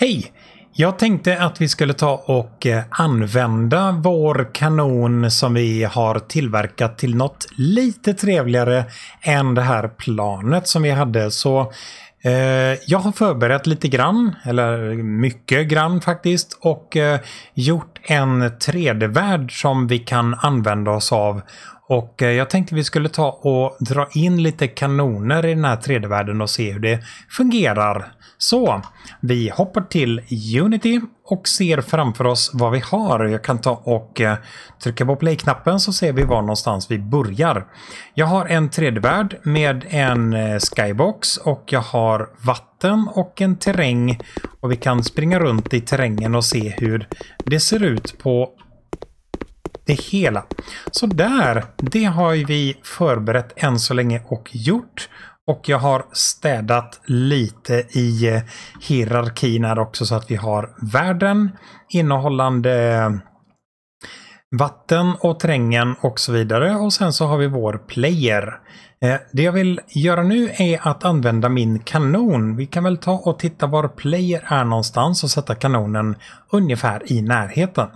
Hej! Jag tänkte att vi skulle ta och eh, använda vår kanon som vi har tillverkat till något lite trevligare än det här planet som vi hade. Så eh, jag har förberett lite grann, eller mycket grann faktiskt, och eh, gjort en 3D-värld som vi kan använda oss av. Och eh, jag tänkte vi skulle ta och dra in lite kanoner i den här 3D-världen och se hur det fungerar. Så vi hoppar till Unity och ser framför oss vad vi har. Jag kan ta och eh, trycka på play-knappen så ser vi var någonstans vi börjar. Jag har en 3D-värld med en eh, skybox och jag har vatten och en terräng. Och vi kan springa runt i terrängen och se hur det ser ut på det hela. Så där, det har vi förberett än så länge och gjort. Och jag har städat lite i eh, hierarkin här också så att vi har världen innehållande eh, vatten och terrängen och så vidare. Och sen så har vi vår player. Eh, det jag vill göra nu är att använda min kanon. Vi kan väl ta och titta var player är någonstans och sätta kanonen ungefär i närheten.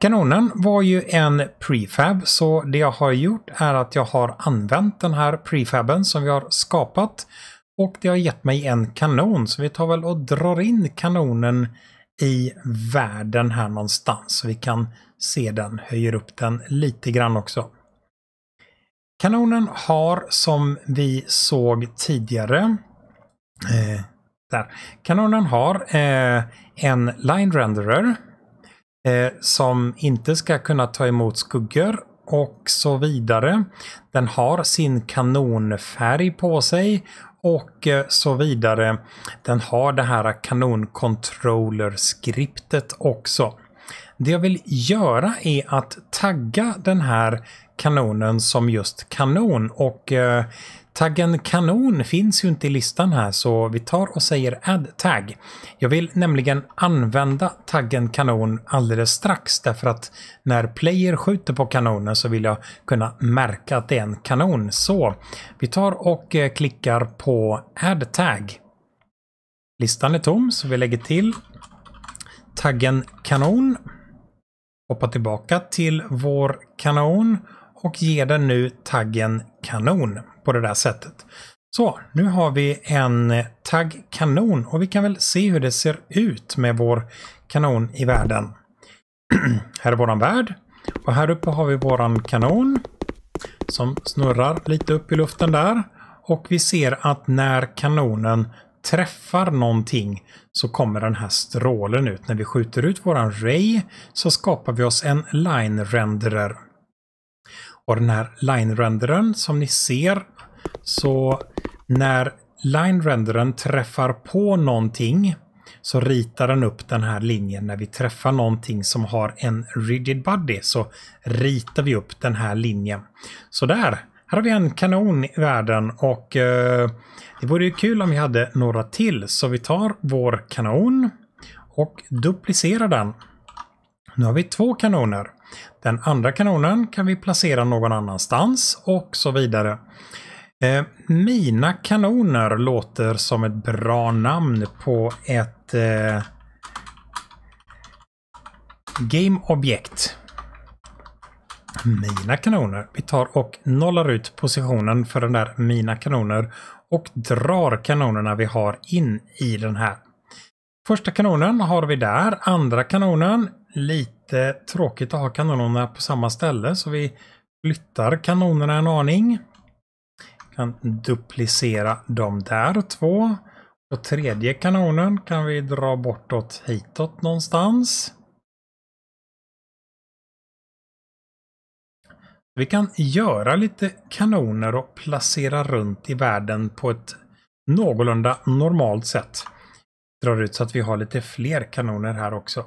Kanonen var ju en prefab så det jag har gjort är att jag har använt den här prefaben som vi har skapat och det har gett mig en kanon så vi tar väl och drar in kanonen i världen här någonstans så vi kan se den, höjer upp den lite grann också. Kanonen har som vi såg tidigare eh, där. Kanonen har eh, en line renderer Eh, som inte ska kunna ta emot skuggor och så vidare. Den har sin kanonfärg på sig och eh, så vidare. Den har det här kanoncontroller-skriptet också. Det jag vill göra är att tagga den här kanonen som just kanon och eh, Taggen kanon finns ju inte i listan här så vi tar och säger add tag. Jag vill nämligen använda taggen kanon alldeles strax därför att när player skjuter på kanonen så vill jag kunna märka att det är en kanon. Så vi tar och eh, klickar på add tag. Listan är tom så vi lägger till taggen kanon. Hoppa tillbaka till vår kanon och ger den nu taggen kanon på det där sättet. Så, nu har vi en tagg kanon och vi kan väl se hur det ser ut med vår kanon i världen. här är våran värld och här uppe har vi våran kanon som snurrar lite upp i luften där. Och vi ser att när kanonen träffar någonting så kommer den här strålen ut. När vi skjuter ut våran Ray så skapar vi oss en line renderer. Och den här line-renderern som ni ser, så när line-renderern träffar på någonting så ritar den upp den här linjen. När vi träffar någonting som har en rigid body så ritar vi upp den här linjen. Så där, här har vi en kanon i världen och eh, det vore ju kul om vi hade några till. Så vi tar vår kanon och duplicerar den. Nu har vi två kanoner. Den andra kanonen kan vi placera någon annanstans och så vidare. Eh, mina kanoner låter som ett bra namn på ett eh, gameobjekt. Mina kanoner. Vi tar och nollar ut positionen för den där mina kanoner och drar kanonerna vi har in i den här. Första kanonen har vi där, andra kanonen lite lite tråkigt att ha kanonerna på samma ställe så vi flyttar kanonerna en aning. Kan duplicera de där två. Och tredje kanonen kan vi dra bortåt hitåt någonstans. Vi kan göra lite kanoner och placera runt i världen på ett någorlunda normalt sätt. Drar ut så att vi har lite fler kanoner här också.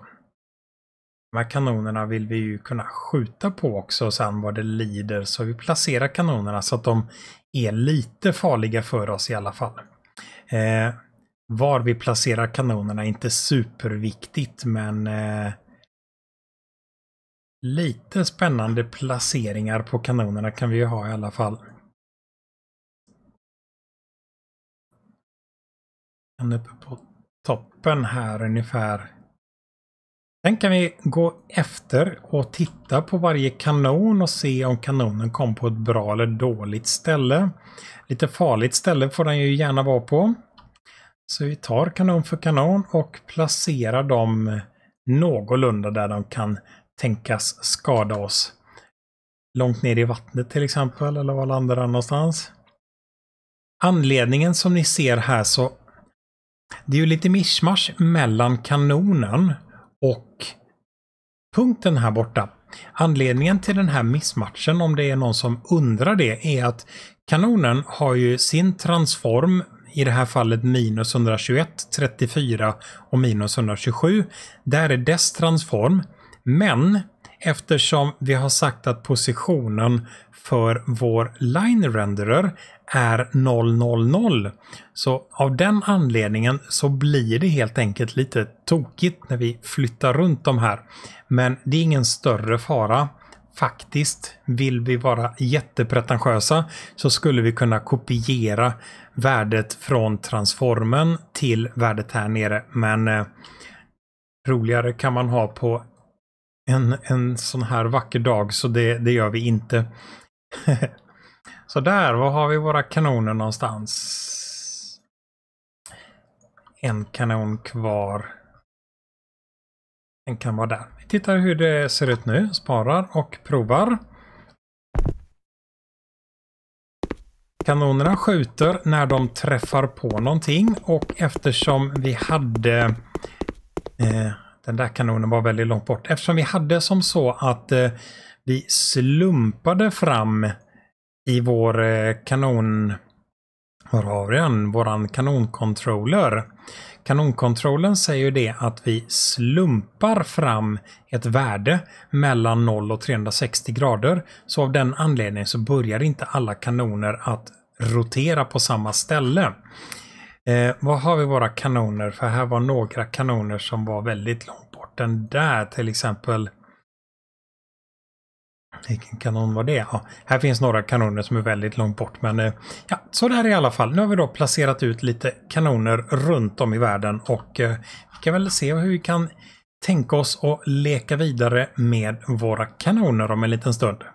De här kanonerna vill vi ju kunna skjuta på också sen vad det lider så vi placerar kanonerna så att de är lite farliga för oss i alla fall. Eh, var vi placerar kanonerna är inte superviktigt men eh, lite spännande placeringar på kanonerna kan vi ju ha i alla fall. Uppe på toppen här ungefär Sen kan vi gå efter och titta på varje kanon och se om kanonen kom på ett bra eller dåligt ställe. Lite farligt ställe får den ju gärna vara på. Så vi tar kanon för kanon och placerar dem någorlunda där de kan tänkas skada oss. Långt ner i vattnet till exempel, eller var landar den någonstans? Anledningen som ni ser här så det är ju lite mischmasch mellan kanonen och punkten här borta. Anledningen till den här missmatchen, om det är någon som undrar det, är att kanonen har ju sin transform, i det här fallet minus 121, 34 och minus 127. Där är dess transform. Men eftersom vi har sagt att positionen för vår line renderer är 000. Så av den anledningen så blir det helt enkelt lite tokigt när vi flyttar runt de här. Men det är ingen större fara. Faktiskt, vill vi vara jättepretentiösa så skulle vi kunna kopiera värdet från transformen till värdet här nere. Men eh, roligare kan man ha på en, en sån här vacker dag, så det, det gör vi inte. så där, var har vi våra kanoner någonstans? En kanon kvar. Den kan vara där. Vi tittar hur det ser ut nu, sparar och provar. Kanonerna skjuter när de träffar på någonting och eftersom vi hade eh, den där kanonen var väldigt långt bort. Eftersom vi hade som så att eh, vi slumpade fram i vår eh, kanon... Var har vi den? Våran kanoncontroller. Kanonkontrollen säger ju det att vi slumpar fram ett värde mellan 0 och 360 grader. Så av den anledningen så börjar inte alla kanoner att rotera på samma ställe. Eh, vad har vi våra kanoner? För här var några kanoner som var väldigt långt bort. Den där till exempel. Vilken kanon var det? Ja, här finns några kanoner som är väldigt långt bort. Men eh, ja, så där i alla fall. Nu har vi då placerat ut lite kanoner runt om i världen och eh, vi kan väl se hur vi kan tänka oss att leka vidare med våra kanoner om en liten stund.